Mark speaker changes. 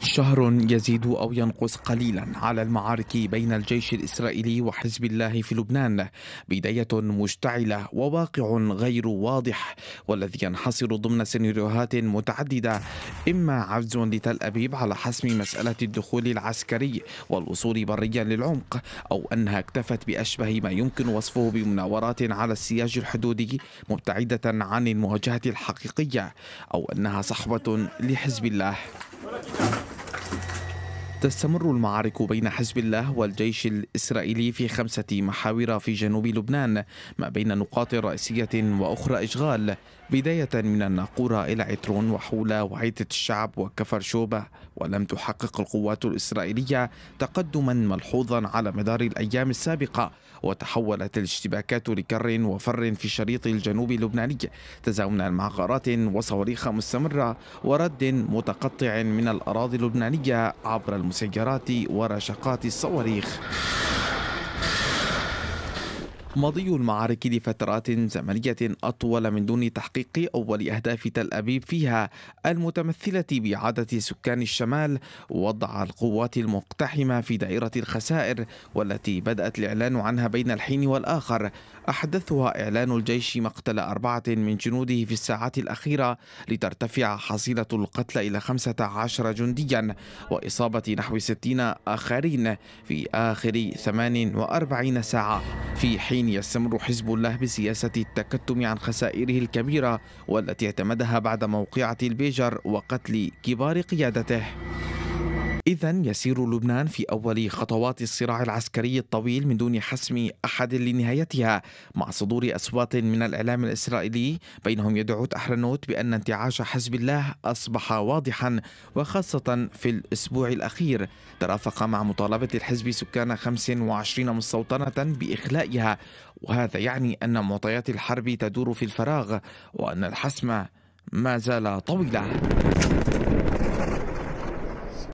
Speaker 1: شهر يزيد أو ينقص قليلا على المعارك بين الجيش الإسرائيلي وحزب الله في لبنان بداية مشتعلة وواقع غير واضح والذي ينحصر ضمن سيناريوهات متعددة إما عجز لتل أبيب على حسم مسألة الدخول العسكري والوصول بريا للعمق أو أنها اكتفت بأشبه ما يمكن وصفه بمناورات على السياج الحدودي مبتعدة عن المواجهة الحقيقية أو أنها صحبة لحزب الله تستمر المعارك بين حزب الله والجيش الإسرائيلي في خمسة محاور في جنوب لبنان ما بين نقاط رئيسية وأخرى إشغال بداية من الناقورة إلى عترون وحولة وعيدة الشعب وكفر شوبة ولم تحقق القوات الإسرائيلية تقدما ملحوظا على مدار الأيام السابقة وتحولت الاشتباكات لكر وفر في شريط الجنوب اللبناني تزامنا مع غارات وصواريخ مستمرة ورد متقطع من الأراضي اللبنانية عبر المستقبل سيارات ورشقات الصواريخ مضي المعارك لفترات زمنية أطول من دون تحقيق أول أهداف تل أبيب فيها المتمثلة بإعادة سكان الشمال وضع القوات المقتحمة في دائرة الخسائر والتي بدأت الإعلان عنها بين الحين والآخر أحدثها إعلان الجيش مقتل أربعة من جنوده في الساعات الأخيرة لترتفع حصيلة القتلى إلى 15 جنديا وإصابة نحو 60 آخرين في آخر 48 ساعة في حين يستمر حزب الله بسياسة التكتم عن خسائره الكبيرة والتي اعتمدها بعد موقعة البيجر وقتل كبار قيادته إذا يسير لبنان في أول خطوات الصراع العسكري الطويل من دون حسم أحد لنهايتها مع صدور أصوات من الإعلام الإسرائيلي بينهم يدعو أحرنوت بأن انتعاش حزب الله أصبح واضحا وخاصة في الأسبوع الأخير ترافق مع مطالبة الحزب سكان 25 مستوطنة بإخلائها وهذا يعني أن معطيات الحرب تدور في الفراغ وأن الحسم ما زال طويلا